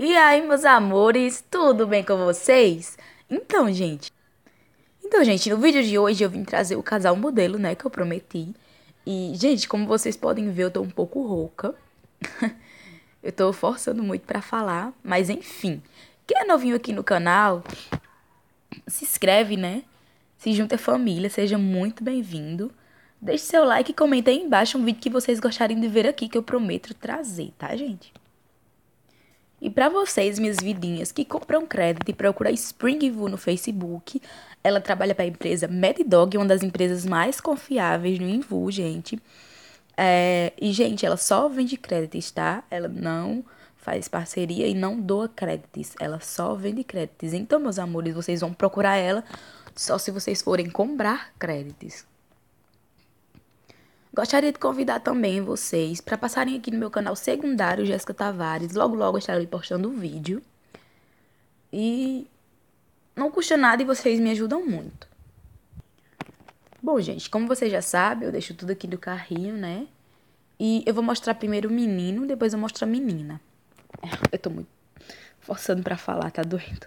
E aí, meus amores, tudo bem com vocês? Então, gente. Então, gente, no vídeo de hoje eu vim trazer o casal modelo, né, que eu prometi. E, gente, como vocês podem ver, eu tô um pouco rouca. eu tô forçando muito para falar, mas enfim. Quem é novinho aqui no canal, se inscreve, né? Se junta à família, seja muito bem-vindo. Deixe seu like e comenta aí embaixo um vídeo que vocês gostarem de ver aqui que eu prometo trazer, tá, gente? E para vocês, minhas vidinhas, que compram crédito e procuram SpringView no Facebook, ela trabalha para a empresa Mad Dog, uma das empresas mais confiáveis no Invu, gente. É, e, gente, ela só vende créditos, tá? Ela não faz parceria e não doa créditos. Ela só vende créditos. Então, meus amores, vocês vão procurar ela só se vocês forem comprar créditos. Gostaria de convidar também vocês para passarem aqui no meu canal secundário Jéssica Tavares. Logo, logo estarei postando o vídeo. E não custa nada e vocês me ajudam muito. Bom, gente, como vocês já sabem, eu deixo tudo aqui do carrinho, né? E eu vou mostrar primeiro o menino, depois eu mostro a menina. Eu tô muito forçando para falar, tá doendo.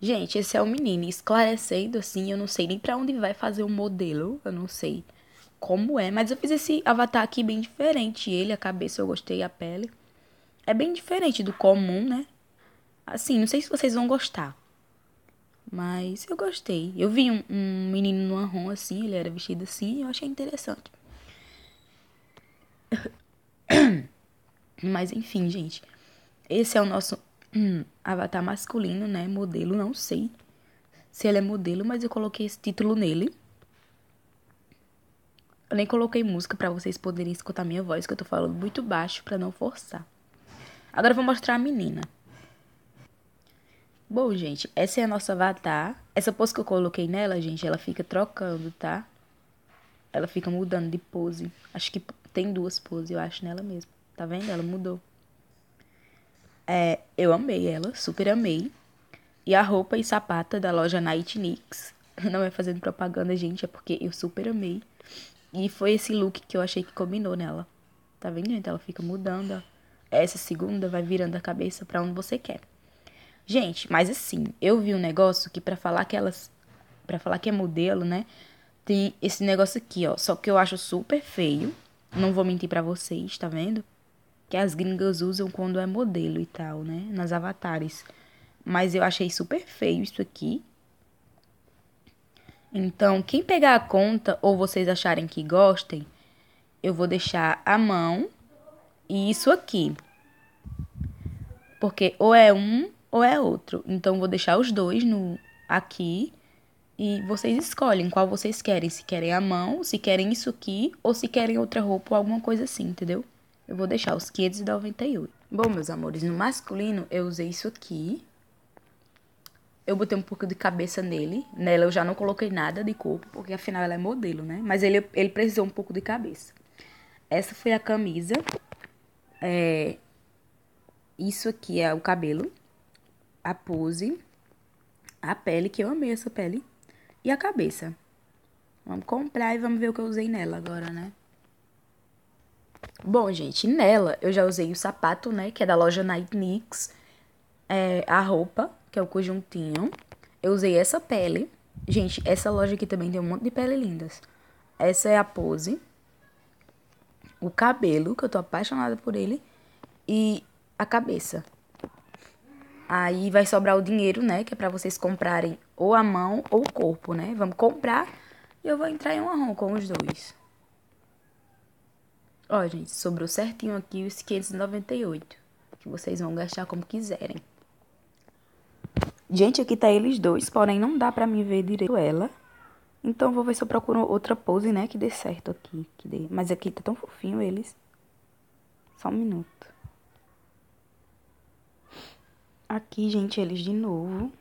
Gente, esse é o menino. Esclarecendo, assim, eu não sei nem para onde vai fazer o modelo. Eu não sei como é. Mas eu fiz esse avatar aqui bem diferente. Ele, a cabeça, eu gostei, a pele. É bem diferente do comum, né? Assim, não sei se vocês vão gostar. Mas eu gostei. Eu vi um, um menino no arrom, assim, ele era vestido assim, eu achei interessante. Mas enfim, gente. Esse é o nosso hum, avatar masculino, né? Modelo, não sei se ele é modelo, mas eu coloquei esse título nele. Eu nem coloquei música para vocês poderem escutar minha voz, que eu tô falando muito baixo para não forçar. Agora eu vou mostrar a menina. Bom, gente, essa é a nossa avatar. Essa pose que eu coloquei nela, gente, ela fica trocando, tá? Ela fica mudando de pose. Acho que tem duas poses, eu acho, nela mesmo. Tá vendo? Ela mudou. É, eu amei ela, super amei. E a roupa e sapata da loja Night Nix. Não é fazendo propaganda, gente, é porque eu super amei. E foi esse look que eu achei que combinou nela. Tá vendo, então Ela fica mudando. Essa segunda vai virando a cabeça para onde você quer. Gente, mas assim, eu vi um negócio que para falar que elas. para falar que é modelo, né? Tem esse negócio aqui, ó. Só que eu acho super feio. Não vou mentir para vocês, tá vendo? Que as gringas usam quando é modelo e tal, né? Nas avatares. Mas eu achei super feio isso aqui. Então, quem pegar a conta ou vocês acharem que gostem, eu vou deixar a mão e isso aqui. Porque ou é um ou é outro. Então, vou deixar os dois no aqui e vocês escolhem qual vocês querem. Se querem a mão, se querem isso aqui ou se querem outra roupa ou alguma coisa assim, entendeu? Eu vou deixar os 598. Bom, meus amores, no masculino eu usei isso aqui, eu botei um pouco de cabeça nele. Nela eu já não coloquei nada de corpo, porque afinal ela é modelo, né? Mas ele, ele precisou um pouco de cabeça. Essa foi a camisa. É... Isso aqui é o cabelo. A pose. A pele, que eu amei essa pele. E a cabeça. Vamos comprar e vamos ver o que eu usei nela agora, né? Bom, gente, nela eu já usei o sapato, né? Que é da loja Night Nicks. É, a roupa, que é o conjuntinho. Eu usei essa pele. Gente, essa loja aqui também tem um monte de pele lindas. Essa é a pose. O cabelo, que eu tô apaixonada por ele. E a cabeça. Aí vai sobrar o dinheiro, né? Que é pra vocês comprarem ou a mão ou o corpo, né? Vamos comprar e eu vou entrar em um ROM com os dois. Ó, gente, sobrou certinho aqui os 598. Que vocês vão gastar como quiserem. Gente, aqui tá eles dois, porém não dá pra me ver direito ela. Então vou ver se eu procuro outra pose, né, que dê certo aqui. Que dê. Mas aqui tá tão fofinho eles. Só um minuto. Aqui, gente, eles de novo.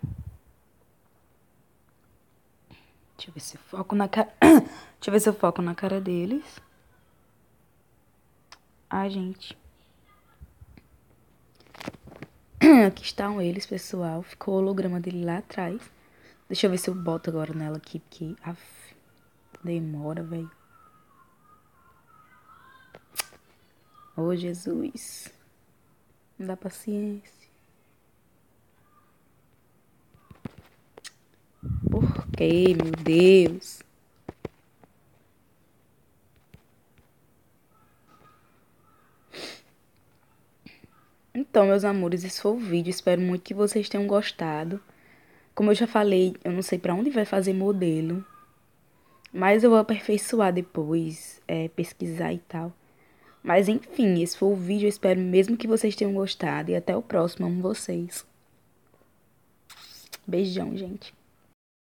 Deixa eu ver se eu foco na cara... Deixa eu ver se eu foco na cara deles. Ai, gente... aqui estão eles, pessoal. Ficou o holograma dele lá atrás. Deixa eu ver se eu boto agora nela aqui, porque... Af, demora, velho. Ô, oh, Jesus. dá paciência. Por quê, meu Deus? Então, meus amores, esse foi o vídeo. Espero muito que vocês tenham gostado. Como eu já falei, eu não sei para onde vai fazer modelo. Mas eu vou aperfeiçoar depois, é, pesquisar e tal. Mas enfim, esse foi o vídeo. Eu espero mesmo que vocês tenham gostado. E até o próximo. Amo vocês. Beijão, gente.